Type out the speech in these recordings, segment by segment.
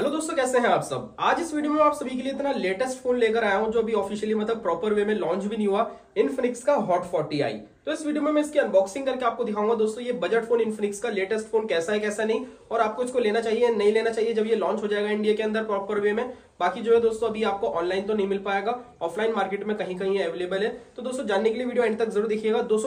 hello दोस्तों कैसे हैं आप सब आज इस वीडियो में आप सभी के लिए इतना लेटेस्ट फोन लेकर आया हूं जो अभी ऑफिशियली मतलब प्रॉपर वे में लॉन्च भी नहीं हुआ इनफिनिक्स का हॉट फोर्टी आई तो इस वीडियो में मैं इसकी अनबॉक्सिंग करके आपको दिखाऊंगा दोस्तों ये बजट फोन इनफिनिक्स का लेटेस्ट फोन कैसा है कैसा नहीं और आपको इसको लेना चाहिए नहीं लेना चाहिए जब ये लॉन्च हो जाएगा इंडिया के अंदर प्रॉपर वे में बाकी जो है दोस्तों अभी आपको ऑनलाइन तो नहीं मिल पाएगा ऑफलाइन मार्केट में कहीं कहीं अवेलेबल है तो दोस्तों जानने के लिए वीडियो एंड तक जरूर देखिएगा दो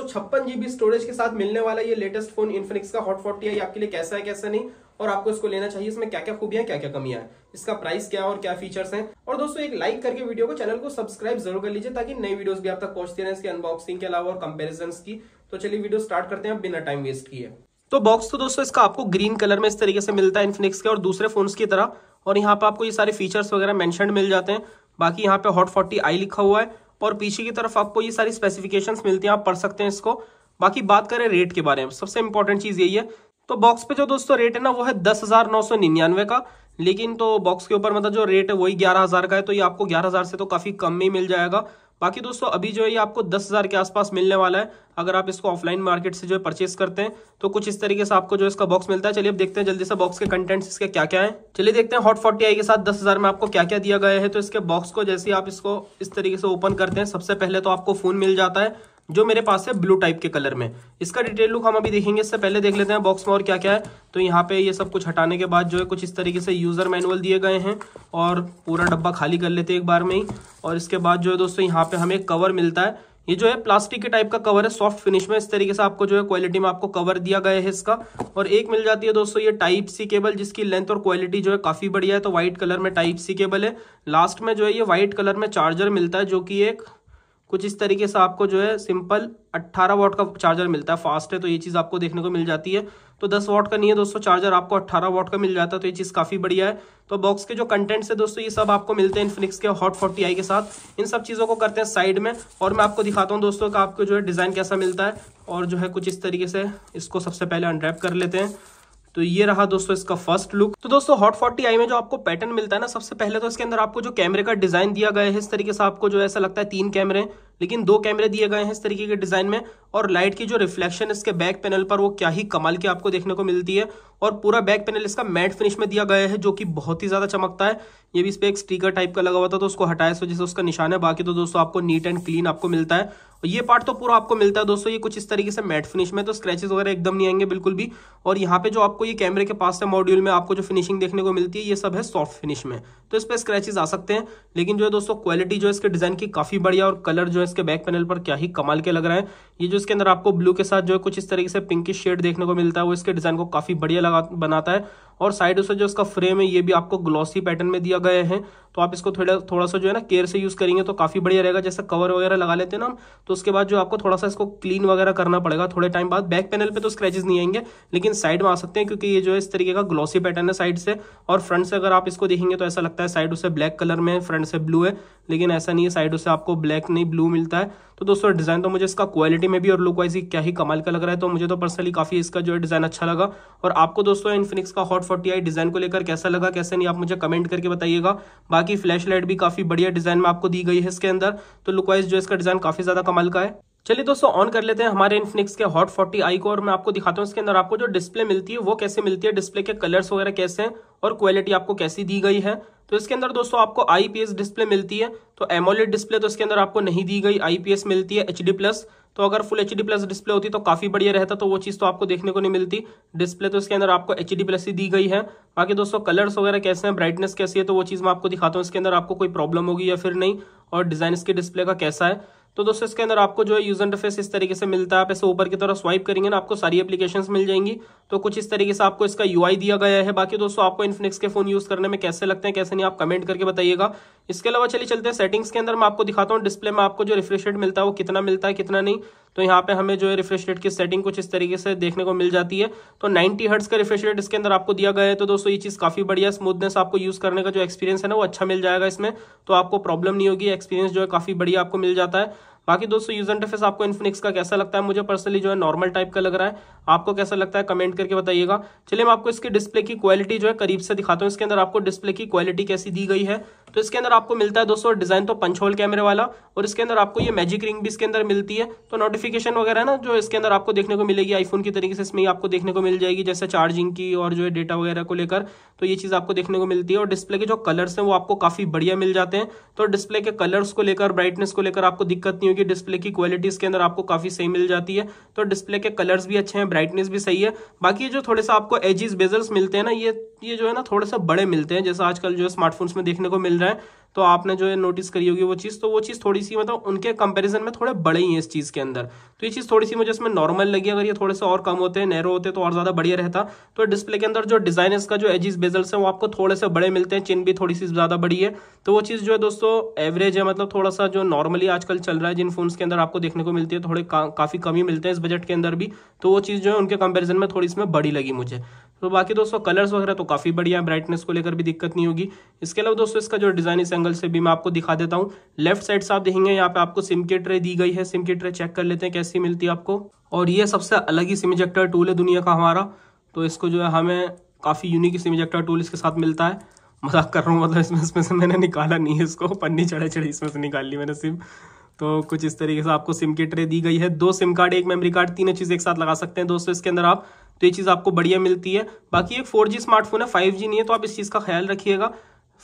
जीबी स्टोरेज के साथ मिलने वाला ये लेटेस्ट फोन इनफिनिक्स का हॉट फोर्टी आई आपके लिए कैसा है कैसा नहीं और आपको इसको लेना चाहिए इसमें क्या क्या खूबियां क्या क्या कमियां इसका प्राइस क्या और क्या फीचर्स हैं और दोस्तों एक लाइक करके वीडियो को चैनल को सब्सक्राइब जरूर कर लीजिए ताकि नई वीडियोस भी आप तक पहुंचती रहे इसके अनबॉक्सिंग के अलावा और कंपेरिजन की तो चलिए वीडियो स्टार्ट करते हैं बिना टाइम वेस्ट किए तो बॉक्स तो दोस्तों इसका आपको ग्रीन कलर में इस तरीके से मिलता है इन्फिनिक्स के और दूसरे फोन की तरह और यहाँ पे आपको ये सारे फीचर्स वगैरह मैंशन मिल जाते हैं बाकी यहाँ पे हॉट फोर्टी आई लिखा हुआ है और पीछे की तरफ आपको ये सारी स्पेसिफिकेशंस मिलती हैं आप पढ़ सकते हैं इसको बाकी बात करें रेट के बारे में सबसे इंपॉर्टेंट चीज़ यही है तो बॉक्स पे जो दोस्तों रेट है ना वो है दस हजार नौ सौ निन्यानवे का लेकिन तो बॉक्स के ऊपर मतलब जो रेट है वही ग्यारह हजार का है तो ये आपको ग्यारह हजार से तो काफी कम में मिल जाएगा बाकी दोस्तों अभी जो है ये आपको दस हजार के आसपास मिलने वाला है अगर आप इसको ऑफलाइन मार्केट से जो है परचेस करते हैं तो कुछ इस तरीके से आपको जो इसका बॉक्स मिलता है चलिए अब देखते हैं जल्दी से बॉक्स के कंटेंट्स इसके क्या क्या है चलिए देखते हैं हॉट फोर्टी आई के साथ दस हजार में आपको क्या क्या दिया गया है तो इसके बॉक्स को जैसे आप इसको इस तरीके से ओपन करते हैं सबसे पहले तो आपको फोन मिल जाता है जो मेरे पास है ब्लू टाइप के कलर में इसका डिटेल लुक हम अभी देखेंगे इससे पहले देख लेते हैं बॉक्स में और क्या क्या है तो यहाँ पे ये सब कुछ हटाने के बाद जो है कुछ इस तरीके से यूज़र मैनुअल दिए गए हैं और पूरा डब्बा खाली कर लेते हैं एक बार में ही और इसके बाद जो है दोस्तों यहाँ पे हमें कवर मिलता है ये जो है प्लास्टिक के टाइप का कवर है सॉफ्ट फिनिश में इस तरीके से आपको जो है क्वालिटी में आपको कवर दिया गया है इसका और एक मिल जाती है दोस्तों ये टाइप सी केबल जिसकी लेंथ और क्वालिटी जो है काफ़ी बढ़िया है तो व्हाइट कलर में टाइप सी केबल है लास्ट में जो है ये व्हाइट कलर में चार्जर मिलता है जो कि एक कुछ इस तरीके से आपको जो है सिंपल 18 वॉट का चार्जर मिलता है फास्ट है तो ये चीज़ आपको देखने को मिल जाती है तो 10 वॉट का नहीं है दोस्तों चार्जर आपको 18 वॉट का मिल जाता है तो ये चीज़ काफ़ी बढ़िया है तो बॉक्स के जो कंटेंट्स है दोस्तों ये सब आपको मिलते हैं इनफिनिक्स के हॉट फोर्टी आई के साथ इन सब चीज़ों को करते हैं साइड में और मैं आपको दिखाता हूँ दोस्तों का आपको जो है डिज़ाइन कैसा मिलता है और जो है कुछ इस तरीके से इसको सबसे पहले अनड्रैप कर लेते हैं तो ये रहा दोस्तों इसका फर्स्ट लुक तो दोस्तों हॉट फोर्टी आई में जो आपको पैटर्न मिलता है ना सबसे पहले तो इसके अंदर आपको जो कैमरे का डिजाइन दिया गया है इस तरीके से आपको जो ऐसा लगता है तीन कैमरे लेकिन दो कैमरे दिए गए हैं इस तरीके के डिजाइन में और लाइट की जो रिफ्लेक्शन इसके बैक पैनल पर वो क्या ही कमाल की आपको देखने को मिलती है और पूरा बैक पैनल इसका मैट फिनिश में दिया गया है जो कि बहुत ही ज्यादा चमकता है ये भी इस पर एक स्टीकर टाइप का लगा हुआ था तो उसको हटाया इस वजह से उसका निशान है बाकी तो दोस्तों आपको नीट एंड क्लीन आपको मिलता है और ये पार्ट तो पूरा आपको मिलता है दोस्तों ये कुछ इस तरीके से मैट फिनिश में तो स्क्रैचेस वगैरह एकदम नहीं आएंगे बिल्कुल भी और यहाँ पे जो आपको ये कैमरे के पास है मॉड्यूल में आपको जो फिनिशिंग देखने को मिलती है ये सब है सॉफ्ट फिनिश में तो इस पर स्क्रेचेज आ सकते हैं लेकिन जो है दोस्तों क्वालिटी जो है इसके डिजाइन की काफी बढ़िया और कलर जो है इसके बैक पैनल पर क्या ही कमाल के लग रहे हैं ये जो इसके अंदर आपको ब्लू के साथ जो है कुछ इस तरीके से पिंकी शेड देखने को मिलता है वो इसके डिजाइन को काफी बढ़िया लगा बनाता है और साइड से जो इसका फ्रेम है ये भी आपको ग्लॉसी पैटर्न में दिया गया है तो आप इसको थोड़ा थोड़ा सा जो है ना केयर से यूज करेंगे तो काफी बढ़िया रहेगा जैसे कवर वगैरह लगा लेते हैं ना तो उसके बाद जो आपको थोड़ा सा इसको क्लीन वगैरह करना पड़ेगा थोड़े टाइम बाद बैक पैनल पे तो स्क्रैचेस नहीं आएंगे लेकिन साइड में आ सकते हैं क्योंकि ये जो है इस तरीके का ग्लॉसी पैटर्न है साइड से और फ्रंट से अगर आप इसको देखेंगे तो ऐसा लगता है साइड उसे ब्लैक कलर में फ्रंट से ब्लू है लेकिन ऐसा नहीं है साइड उसे आपको ब्लैक नहीं ब्लू मिलता है तो दोस्तों डिज़ाइन तो मुझे इसका क्वालिटी में भी और लुक वाइज ही क्या ही कमाल का लग रहा है तो मुझे तो पर्सनली काफ़ी इसका जो है डिज़ाइन अच्छा लगा और आपको दोस्तों इनफिनिक्स का हॉट फोर्टी डिज़ाइन को लेकर कैसा लगा कैसे नहीं आप मुझे कमेंट करके बताइएगा बाकी फ्लैश लाइट भी काफ़ी बढ़िया डिज़ाइन में आपको दी गई है इसके अंदर तो लुकवाइज जो इसका डिज़ाइन काफ़ी ज़्यादा कमाल का है चलिए दोस्तों ऑन कर लेते हैं हमारे इनफिनिक्स के हॉट फोर्टी आई को और मैं आपको दिखाता हूँ इसके अंदर आपको जो डिस्प्ले मिलती है वो कैसे मिलती है डिस्प्ले के कलर्स वगैरह कैसे हैं और क्वालिटी आपको कैसी दी गई है तो इसके अंदर दोस्तों आपको आईपीएस डिस्प्ले मिलती है तो एमोलेट डिस्प्ले तो इसके अंदर आपको नहीं दी गई आईपीएस मिलती है एच प्लस तो अगर फुल एच प्लस डिस्प्ले होती तो काफी बढ़िया रहता तो वो चीज तो आपको देखने को नहीं मिलती डिस्प्ले तो इसके अंदर आपको एच प्लस ही दी गई है बाकी दोस्तों कलर्स वगैरह कैसे हैं ब्राइटनेस कैसी है तो वो चीज मैं आपको दिखाता हूँ इसके अंदर आपको कोई प्रॉब्लम होगी या फिर नहीं और डिजाइन इसके डिस्प्ले का कैसा है तो दोस्तों इसके अंदर आपको जो है यूज इंटरफेस इस तरीके से मिलता है आप ऐसे ऊपर की तरफ स्वाइप करेंगे ना आपको सारी एप्लीकेशंस मिल जाएंगी तो कुछ इस तरीके से आपको इसका यूआई दिया गया है बाकी दोस्तों आपको इन्फिनिक्स के फोन यूज करने में कैसे लगते हैं कैसे नहीं आप कमेंट करके बताइएगा इसके अलावा चलिए चलते हैं सेटिंग्स के अंदर मैं आपको दिखाता हूँ डिस्प्ले में आपको जो रिफ्रेश रेट मिलता है वो कितना मिलता है कितना नहीं तो यहाँ पे हमें जो है रिफ्रेश रेट की सेटिंग कुछ इस तरीके से देखने को मिल जाती है तो नाइनटी हर्ट्स का रिफ्रेश रेट इसके अंदर आपको दिया गया है तो दोस्तों ये चीज़ काफ़ी बढ़िया स्मूथनेस आपको यूज़ करने का जो एक्सपीरियंस है ना वो अच्छा मिल जाएगा इसमें तो आपको प्रॉब्लम नहीं होगी एक्सपीरियंस जो है काफ़ी बढ़िया आपको मिल जाता है बाकी दोस्तों यूज इंटरफेस आपको इन्फिनिक्स का कैसा लगता है मुझे पर्सनली जो है नॉर्मल टाइप का लग रहा है आपको कैसा लगता है कमेंट करके बताइएगा चलिए मैं आपको इसके डिस्प्ले की क्वालिटी जो है करीब से दिखाता हूँ इसके अंदर आपको डिस्प्ले की क्वालिटी कैसी दी गई है तो इसके अंदर आपको मिलता है दोस्तों डिजाइन तो पंचोल कैमरे वाला और इसके अंदर आपको ये मैजिक रिंग भी इसके अंदर मिलती है तो नोटिफिकेशन वगैरह ना जो इसके अंदर आपको देखने को मिलेगी आईफोन की तरीके से इसमें आपको देखने को मिल जाएगी जैसे चार्जिंग की और जो है डेटा वगैरह को लेकर तो ये चीज़ आपको देखने को मिलती है और डिस्प्ले के जो कलर्स हैं वो आपको काफ़ी बढ़िया मिल जाते हैं तो डिस्प्ले के कलर्स को लेकर ब्राइटनेस को लेकर आपको दिक्कत नहीं क्योंकि डिस्प्ले की क्वालिटी के अंदर आपको काफ़ी सही मिल जाती है तो डिस्प्ले के कलर्स भी अच्छे हैं ब्राइटनेस भी सही है बाकी जो थोड़े सा आपको एजिस बेजल्स मिलते हैं ना ये ये जो है ना थोड़े सा बड़े मिलते हैं जैसे आजकल जो स्मार्टफोन स्मार्टफोन्स में देखने को मिल रहा है तो आपने जो है नोटिस करी होगी वो चीज़ तो वो चीज़ थोड़ी सी मतलब उनके कंपेरिजन में थोड़े बड़े ही हैं इस चीज़ के अंदर तो ये चीज़ थोड़ी सी मुझे इसमें नॉर्मल लगी अगर ये थोड़े से और कम होते नैरो होते तो और ज़्यादा बढ़िया रहता तो डिस्प्ले के अंदर जो डिज़ाइन इसका जो एजिस बेजल्स हैं वो आपको थोड़े से बड़े मिलते हैं चिन भी थोड़ी सी ज़्यादा बड़ी है तो वो चीज़ जो है दोस्तों एवरेज है मतलब थोड़ा सा जो नॉर्मली आजकल चल रहा है जिन फोन्स के अंदर आपको देखने को मिलती है थोड़े काफ़ी कम ही मिलते हैं इस बजट के अंदर भी तो वो चीज़ जो है उनके कंपेरिजन में थोड़ी इसमें बड़ी लगी मुझे तो बाकी दोस्तों कलर्स वगैरह तो काफ़ी बढ़िया है ब्राइटनेस को लेकर भी दिक्कत नहीं होगी इसके अलावा दोस्तों इसका जो डिज़ाइन इस एंगल से भी मैं आपको दिखा देता हूँ लेफ्ट साइड से आप देखेंगे यहाँ पे आपको सिम की ट्रे दी गई है सिम की ट्रे चेक कर लेते हैं कैसी मिलती है आपको और ये सबसे अलग ही सिम इजेक्टर टूल है दुनिया का हमारा तो इसको जो है हमें काफ़ी यूनिक सिम इजेक्टर टूल इसके साथ मिलता है मजाक कर रहा हूँ मतलब इसमें इसमें से मैंने निकाला नहीं है इसको पन्नी चढ़े चढ़े इसमें से निकाल ली मैंने सिम तो कुछ इस तरीके से आपको सिम की ट्रे दी गई है दो सिम कार्ड एक मेमोरी कार्ड तीनों चीज़ एक साथ लगा सकते हैं दोस्तों इसके अंदर आप तो ये चीज़ आपको बढ़िया मिलती है बाकी एक 4G स्मार्टफोन है 5G नहीं है तो आप इस चीज़ का ख्याल रखिएगा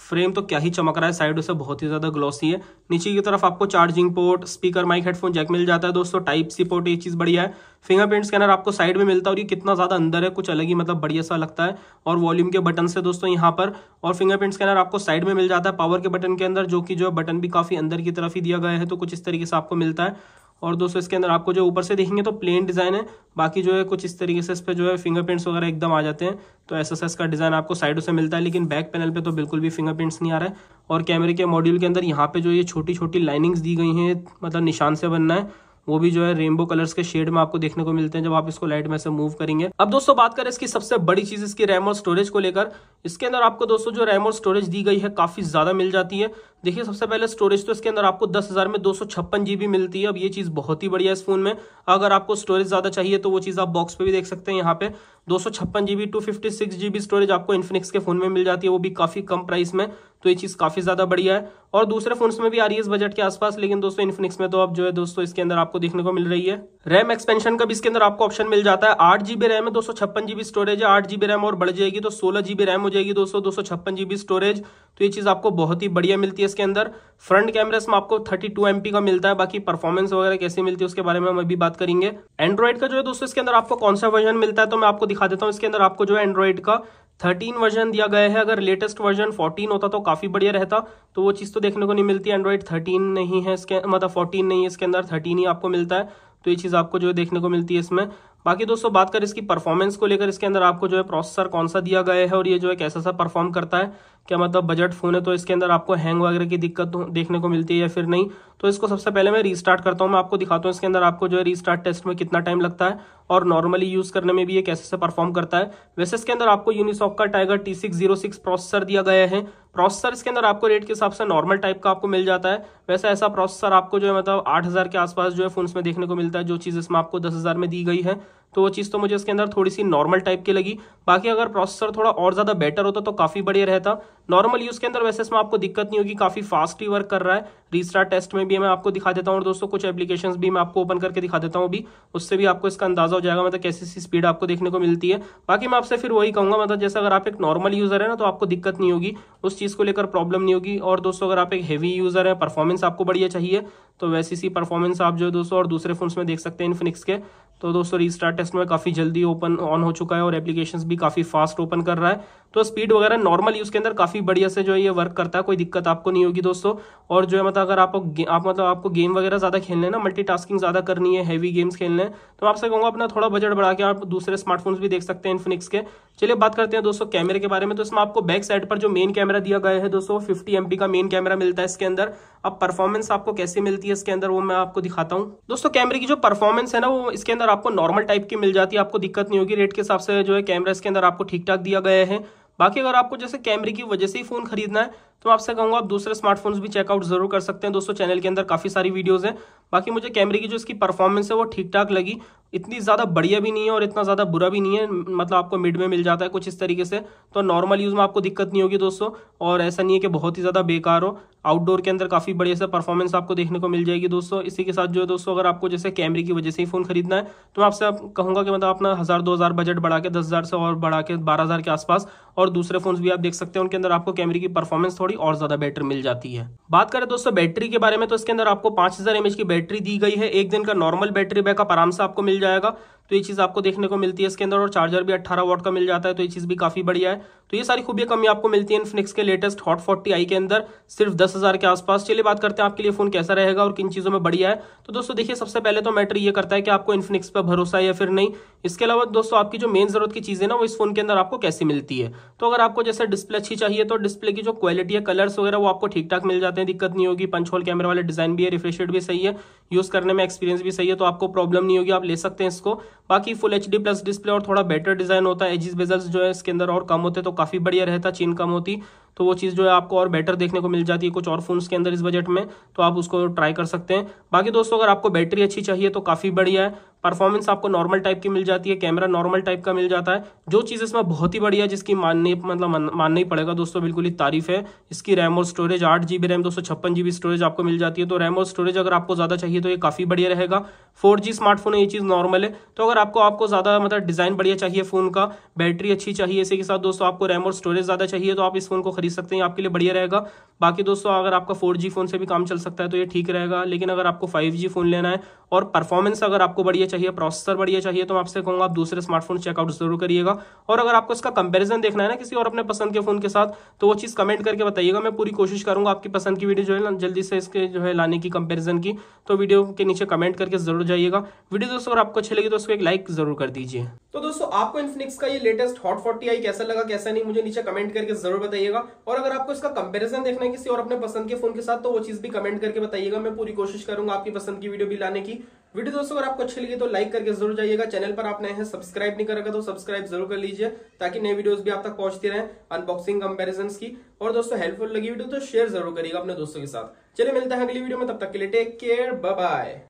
फ्रेम तो क्या ही चमक रहा है साइडों से बहुत ही ज़्यादा ग्लॉसी है नीचे की तरफ आपको charging port speaker mic headphone jack मिल जाता है दोस्तों टाइप सी पोर्ट ये चीज़ बढ़िया है फिंगरप्रिंट स्कैनर आपको साइड में मिलता है और ये कितना ज़्यादा अंदर है कुछ अलग ही मतलब बढ़िया सा लगता है और वॉल्यूम के बटन से दोस्तों यहाँ पर और फिंगरप्रिंट स्कैनर आपको साइड में मिल जाता है पावर के बटन के अंदर जो कि जो है बटन भी काफ़ी अंदर की तरफ ही दिया गया है तो कुछ इस तरीके से आपको मिलता है और दोस्तों इसके अंदर आपको जो ऊपर से देखेंगे तो प्लेन डिज़ाइन है बाकी जो है कुछ इस तरीके से इस पर जो है फिंगरप्रिंट्स वगैरह एकदम आ जाते हैं तो एस का डिज़ाइन आपको साइडों से मिलता है लेकिन बैक पैनल पे तो बिल्कुल भी फिंगरप्रिंट्स नहीं आ रहा है और कैमरे के मॉड्यूल के अंदर यहाँ पे जो ये छोटी छोटी लाइनिंग्स दी गई हैं मतलब निशान से बनना है वो भी जो है रेनबो कलर्स के शेड में आपको देखने को मिलते हैं जब आप इसको लाइट में से मूव करेंगे अब दोस्तों बात करें इसकी सबसे बड़ी चीज इसकी रैम और स्टोरेज को लेकर इसके अंदर आपको दोस्तों जो रैम और स्टोरेज दी गई है काफी ज्यादा मिल जाती है देखिए सबसे पहले स्टोरेज तो इसके अंदर आपको दस हजार में दो जीबी मिलती है अब ये चीज बहुत ही बढ़िया इस फोन में अगर आपको स्टोरेज ज्यादा चाहिए तो वो चीज आप बॉक्स पे भी देख सकते हैं यहाँ पे दो सौ छप्पन GB two fifty six GB storage आपको इन्फिनिक्स के फोन में मिल जाती है वो भी काफी कम प्राइस में तो ये चीज काफी ज्यादा बढ़िया है और दूसरे फोन में भी आ रही है इस बजट के आसपास लेकिन दोस्तों इन्फिनिक्स में तो अब जो है दोस्तों इसके अंदर आपको देखने को मिल रही है रैम एक्सपेंशन का भी इसके अंदर आपको ऑप्शन मिल जाता है आठ जीबी रैम है दो सौ छप्पन जीबी स्टोरेज है आठ जीबी रैम और बढ़ जाएगी तो सोलह जीबी रैम हो जाएगी दोस्तों दो सौ छप्पन जीबी स्टोरेज तो ये चीज आपको बहुत ही बढ़िया मिलती है इसके अंदर फ्रंट कैमरा में आपको थर्टी टू एमपी का मिलता है बाकी परफॉर्मेंस वगैरह कैसे मिलती है उसके बारे में हम अभी बात करेंगे एंड्रॉइड का जो है दोस्तों इसके अंदर आपको कौन सा वर्जन मिलता है तो मैं आपको दिखा देता हूँ इसके अंदर आपको जो है एंड्रॉइड का थर्टीन वर्जन दिया गया है अगर लेटेस्ट वर्जन फोर्टीन होता तो काफ़ी बढ़िया रहता तो वो चीज़ तो देखने को नहीं मिलती एंड्रॉइड थर्टीन नहीं है इसके मतलब फोर्टीन नहीं है इसके अंदर थर्टीन ही आपको मिलता है तो ये चीज़ आपको जो है देखने को मिलती है इसमें बाकी दोस्तों बात करें इसकी परफॉर्मेंस को लेकर इसके अंदर आपको जो है प्रोसेसर कौन सा दिया गया है और ये जो है कैसा सा परफॉर्म करता है क्या मतलब बजट फ़ोन है तो इसके अंदर आपको हैंग वगैरह की दिक्कत देखने को मिलती है या फिर नहीं तो इसको सबसे पहले मैं रीस्टार्ट करता हूँ मैं आपको दिखाता हूँ इसके अंदर आपको जो है रीस्टार्ट टेस्ट में कितना टाइम लगता है और नॉर्मली यूज़ करने में भी ये कैसे से परफॉर्म करता है वैसे इसके अंदर आपको यूनिसॉक का Tiger T six zero six processor दिया गया है प्रोसेसर इसके अंदर आपको रेट के हिसाब से नॉर्मल टाइप का आपको मिल जाता है वैसे ऐसा प्रोसेसर आपको जो है मतलब आठ हज़ार के आसपास जो है फोन में देखने को मिलता है जो चीज़ इसमें आपको दस हज़ार में दी गई है तो वो चीज़ तो मुझे इसके अंदर थोड़ी सी नॉर्मल टाइप की लगी बाकी अगर प्रोसेसर थोड़ा और ज़्यादा बेटर होता तो काफ़ी बढ़िया रहता नॉर्मल यूज़ के अंदर वैसे इसमें आपको दिक्कत नहीं होगी काफ़ी फास्ट ही वर्क कर रहा है रीस्टार्ट टेस्ट में भी मैं आपको दिखा देता हूँ और दोस्तों कुछ एप्लीकेशन भी मैं आपको ओपन करके दिखा देता हूँ अभी उससे भी आपको इसका अंदाजा हो जाएगा मतलब कैसी सी स्पीड आपको देखने को मिलती है बाकी मैं आपसे फिर वही कहूँगा मतलब जैसे अगर आप एक नॉर्मल यूज़र है ना तो आपको दिक्कत नहीं होगी उस चीज़ को लेकर प्रॉब्लम नहीं होगी और दोस्तों अगर आप एक हैवी यूज़र है परफॉर्मेंस आपको बढ़िया चाहिए तो वैसी सी परफॉर्मेंस आप जो दोस्तों और दूसरे फोन में देख सकते हैं इनफिनिक्स के तो दोस्तों रीस्टार्ट टेस्ट में काफ़ी जल्दी ओपन ऑन हो चुका है और एप्लीकेशन भी काफ़ी फास्ट ओपन कर रहा है तो स्पीड वगैरह नॉर्मल यूज़ के अंदर काफ़ी बढ़िया से जो है ये वर्क करता है कोई दिक्कत आपको नहीं होगी दोस्तों और जो है मतलब अगर आपको आप मतलब आपको गेम वगैरह ज़्यादा खेलने ना मल्टी ज़्यादा करनी है हैवी गेम्स खेलने हैं तो मैं आपसे कहूँगा अपना थोड़ा बजट बढ़ा के आप दूसरे स्मार्टफोन भी देख सकते हैं इन्फिनिक्स के चलिए बात करते हैं दोस्तों कैमरे के बारे में तो इसमें आपको बैक साइड पर जो मेन कैमरा दिया गया है दोस्तों फिफ्टी एम का मेन कैमरा मिलता है इसके अंदर अब परफॉर्मेंस आपको कैसे मिलती है इसके अंदर वो मैं आपको दिखाता हूँ दोस्तों कैमरे की जो परफॉर्मेंस है ना वो इसके अंदर अंदर आपको नॉर्मल टाइप की मिल जाती है आपको दिक्कत नहीं होगी रेट के हिसाब से जो है कैमरा इसके अंदर आपको ठीक ठाक दिया गया है बाकी अगर आपको जैसे कैमरे की वजह से ही फ़ोन खरीदना है तो मैं आपसे कहूँगा आप दूसरे स्मार्टफोन्स भी चेकआउट जरूर कर सकते हैं दोस्तों चैनल के अंदर काफ़ी सारी वीडियोज़ हैं बाकी मुझे कैमरे की जो इसकी परफॉर्मेंस है वो ठीक ठाक लगी इतनी ज़्यादा बढ़िया भी नहीं है और इतना ज़्यादा बुरा भी नहीं है मतलब आपको मिड में मिल जाता है कुछ इस तरीके से तो नॉर्मल यूज़ में आपको दिक्कत नहीं होगी दोस्तों और ऐसा नहीं है कि बहुत ही ज़्यादा बेकार हो आउटडोर के अंदर काफ़ी बढ़िया से परफॉर्मेंस आपको देखने को मिल जाएगी दोस्तों इसी के साथ जो है दोस्तों अगर आपको जैसे कैमरे की वजह से ही फ़ोन खरीदना है तो मैं आपसे कहूँगा कि मतलब अपना हज़ार दो हज़ार बजट बढ़ा के दस हज़ार से और बढ़ा के बारह हज़ार के आसपास और दूसरे फोन भी आप देख सकते हैं उनके अंदर आपको कैमरे की परफॉर्मेंस थोड़ा थोड़ी और ज्यादा बैटरी मिल जाती है बात करें दोस्तों बैटरी के बारे में तो इसके अंदर आपको पांच हजार की बैटरी दी गई है एक दिन का नॉर्मल बैटरी बैकअप आराम से आपको मिल जाएगा तो ये चीज़ आपको देखने को मिलती है इसके अंदर और चार्जर भी 18 वॉट का मिल जाता है तो ये चीज़ भी काफ़ी बढ़िया है तो ये सारी खूबियाँ कमी आपको मिलती है इनफिनिक्स के लेटेस्ट हॉट फोर्टी आई के अंदर सिर्फ दस हज़ार के आसपास चलिए बात करते हैं आपके लिए फ़ोन कैसा रहेगा और किन चीज़ों में बढ़िया है तो दोस्तों देखिए सबसे पहले तो मैटर ये करता है कि आपको इन्फिनिक्स पर भरोसा है या फिर नहीं इसके अलावा दोस्तों आपकी जो मेन ज़रूरत की चीज़ है ना वो इस फोन के अंदर आपको कैसी मिलती है तो अगर आपको जैसे डिस्प्ले अच्छी चाहिए तो डिस्प्ले की जो क्वालिटी है कलर्स वगैरह वो आपको ठीक ठाक मिल जाते हैं दिक्कत नहीं होगी पंच होल कैमरा वाले डिज़ाइन भी है रिफ्रेश भी सही है यूज़ करने में एक्सपीरियंस भी सही है तो आपको प्रॉब्लम नहीं होगी आप ले सकते हैं इसको बाकी फुल एच प्लस डिस्प्ले और थोड़ा बेटर डिज़ाइन होता है एजिस बेजल्स जो है इसके अंदर और कम होते तो काफ़ी बढ़िया रहता चीन कम होती तो वो चीज़ जो है आपको और बेटर देखने को मिल जाती है कुछ और फोन के अंदर इस बजट में तो आप उसको ट्राई कर सकते हैं बाकी दोस्तों अगर आपको बैटरी अच्छी चाहिए तो काफ़ी बढ़िया है परफॉर्मेंस आपको नॉर्मल टाइप की मिल जाती है कैमरा नॉर्मल टाइप का मिल जाता है जो चीज़ इसमें बहुत ही बढ़िया जिसकी माननी मतलब मानना ही पड़ेगा दोस्तों बिल्कुल ही तारीफ है इसकी रैम और स्टोरेज आठ जी रैम दो स्टोरेज आपको मिल जाती है तो रैम और स्टोरेज अगर आपको ज़्यादा चाहिए तो ये काफ़ी बढ़िया रहेगा फोर स्मार्टफोन है ये चीज़ नॉर्मल है तो अगर आपको आपको ज़्यादा मतलब डिज़ाइन बढ़िया चाहिए फ़ोन का बैटरी अच्छी चाहिए इसी के साथ दोस्तों आपको रैम और स्टोरेज ज़्यादा चाहिए तो आप इस फ़ोन को खरीद सकते हैं आपके लिए बढ़िया रहेगा बाकी दोस्तों अगर आपका फोर फ़ोन से भी काम चल सकता है तो ये ठीक रहेगा लेकिन अगर आपको फाइव फ़ोन लेना है और परफॉर्मेंस अगर आपको बढ़िया बढ़िया चाहिए प्रोसेसर बढ़िया चाहिए तो आपसे कहूँगा आप दूसरे स्मार्टफोन चेकआउट जरूर करिएगा और अगर आपको इसका कंपेरिजन देखना है ना किसी और अपने पसंद के फोन के साथ तो वो चीज़ कमेंट करके बताइएगा मैं पूरी कोशिश करूँगा आपकी पसंद की वीडियो जो है ना जल्दी से इसके जो है लाने की कंपेरिजन की तो वीडियो के नीचे कमेंट करके जरूर जाइएगा वीडियो दोस्तों अगर आपको अच्छी लगी तो उसको एक लाइक जरूर कर दीजिए तो दोस्तों आपको इनफिनिक्स का ये लेटेस्ट हॉट फोर्टी आई कैसा लगा कैसा नहीं मुझे नीचे कमेंट करके जरूर बताइएगा और अगर आपको इसका कंपैरिजन देखना है किसी और अपने पसंद के फोन के साथ तो वो चीज भी कमेंट करके बताइएगा मैं पूरी कोशिश करूंगा आपकी पसंद की वीडियो भी लाने की वीडियो दोस्तों अगर आपको अच्छी लगी तो लाइक करके जरूर जाइएगा चैनल पर आप नए हैं सब्सक्राइब नहीं कर रखा तो सब्सक्राइब जरूर कर लीजिए ताकि नए वीडियोस भी आप तक पहुंचती रहे अनबॉक्सिंग कंपैरिजन की और दोस्तों हेल्पफुल लगी वीडियो तो शेयर जरूर करिएगा अपने दोस्तों के साथ चलिए मिलते हैं अगली वीडियो में तब तक के लिए टेक केयर बाय